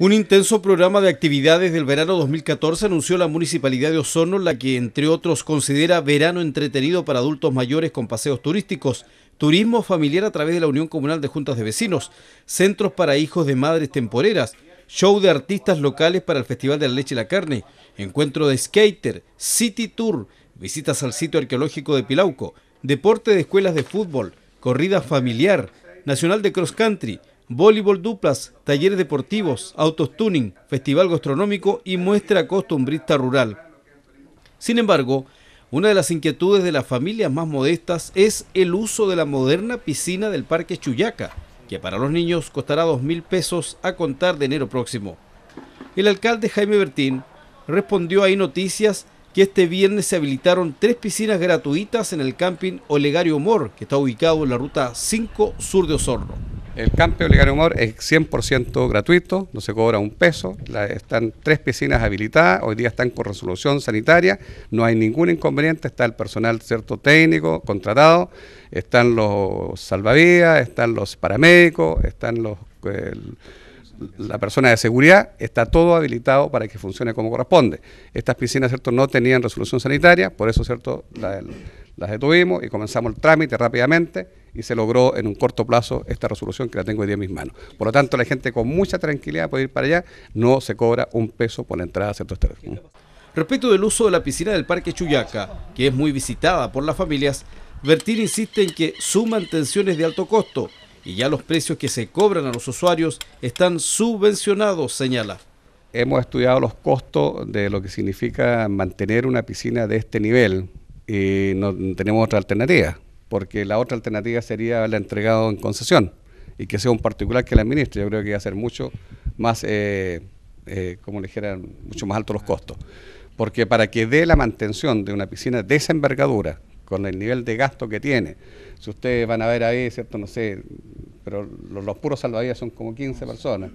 Un intenso programa de actividades del verano 2014 anunció la Municipalidad de Osorno, la que entre otros considera verano entretenido para adultos mayores con paseos turísticos, turismo familiar a través de la Unión Comunal de Juntas de Vecinos, centros para hijos de madres temporeras, show de artistas locales para el Festival de la Leche y la Carne, encuentro de skater, city tour, visitas al sitio arqueológico de Pilauco, deporte de escuelas de fútbol, corrida familiar, Nacional de Cross Country, voleibol duplas, talleres deportivos, autos tuning, festival gastronómico y muestra costumbrista rural. Sin embargo, una de las inquietudes de las familias más modestas es el uso de la moderna piscina del Parque Chuyaca, que para los niños costará dos mil pesos a contar de enero próximo. El alcalde Jaime Bertín respondió a noticias que este viernes se habilitaron tres piscinas gratuitas en el camping Olegario Mor, que está ubicado en la ruta 5 sur de Osorno. El camping Olegario Mor es 100% gratuito, no se cobra un peso, están tres piscinas habilitadas, hoy día están con resolución sanitaria, no hay ningún inconveniente, está el personal cierto técnico contratado, están los salvavidas, están los paramédicos, están los la persona de seguridad, está todo habilitado para que funcione como corresponde. Estas piscinas, ¿cierto?, no tenían resolución sanitaria, por eso, ¿cierto?, las detuvimos y comenzamos el trámite rápidamente y se logró en un corto plazo esta resolución que la tengo hoy día en mis manos. Por lo tanto, la gente con mucha tranquilidad puede ir para allá, no se cobra un peso por la entrada, ¿cierto?, este Respecto del uso de la piscina del Parque Chuyaca, que es muy visitada por las familias, Bertín insiste en que su tensiones es de alto costo y ya los precios que se cobran a los usuarios están subvencionados, señala. Hemos estudiado los costos de lo que significa mantener una piscina de este nivel y no tenemos otra alternativa, porque la otra alternativa sería la entregado en concesión y que sea un particular que la administre. Yo creo que va a ser mucho más, eh, eh, como le mucho más alto los costos. Porque para que dé la mantención de una piscina de esa envergadura, con el nivel de gasto que tiene. Si ustedes van a ver ahí, ¿cierto? No sé, pero los, puros salvavidas son como 15 personas.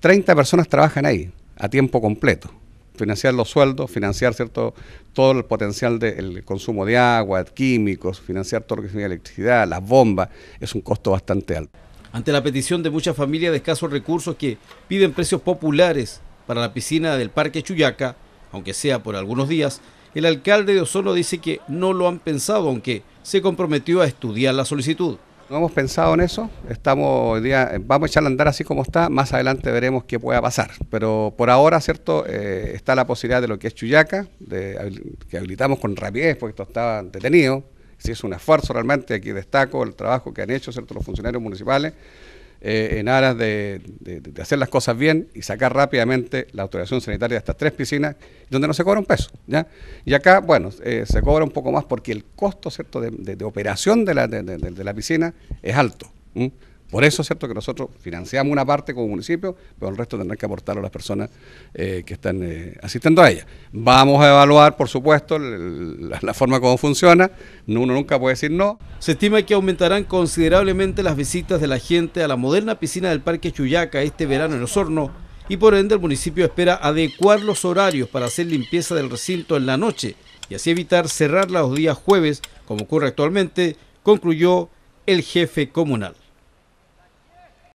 30 personas, trabajan ahí a tiempo completo financiar los sueldos, financiar cierto todo el potencial del consumo de agua, químicos, financiar todo lo que significa electricidad, las bombas, es un costo bastante alto. Ante la petición de muchas familias de escasos recursos que piden precios populares para la piscina del Parque Chuyaca, aunque sea por algunos días, el alcalde de Osorno dice que no lo han pensado, aunque se comprometió a estudiar la solicitud. No hemos pensado en eso, estamos día, vamos a echarle a andar así como está, más adelante veremos qué pueda pasar. Pero por ahora, ¿cierto? Eh, está la posibilidad de lo que es Chuyaca, que habilitamos con rapidez porque esto estaba detenido. Sí, es un esfuerzo realmente, aquí destaco el trabajo que han hecho, ¿cierto? Los funcionarios municipales eh, en aras de, hacer las cosas bien y sacar rápidamente la autorización sanitaria de estas tres piscinas, donde no se cobra un peso. ¿ya? Y acá, bueno, eh, se cobra un poco más porque el costo ¿cierto? De, operación de la, piscina es alto. Por eso es cierto que nosotros financiamos una parte como municipio, pero el resto tendrá que aportarlo las personas eh, que están eh, asistiendo a ella. Vamos a evaluar, por supuesto, la, la, forma como funciona. Uno nunca puede decir no. Se estima que aumentarán considerablemente las visitas de la gente a la moderna piscina del Parque Chuyaca este verano en Osorno y por ende el municipio espera adecuar los horarios para hacer limpieza del recinto en la noche y así evitar cerrarla los días jueves, como ocurre actualmente, concluyó el jefe comunal.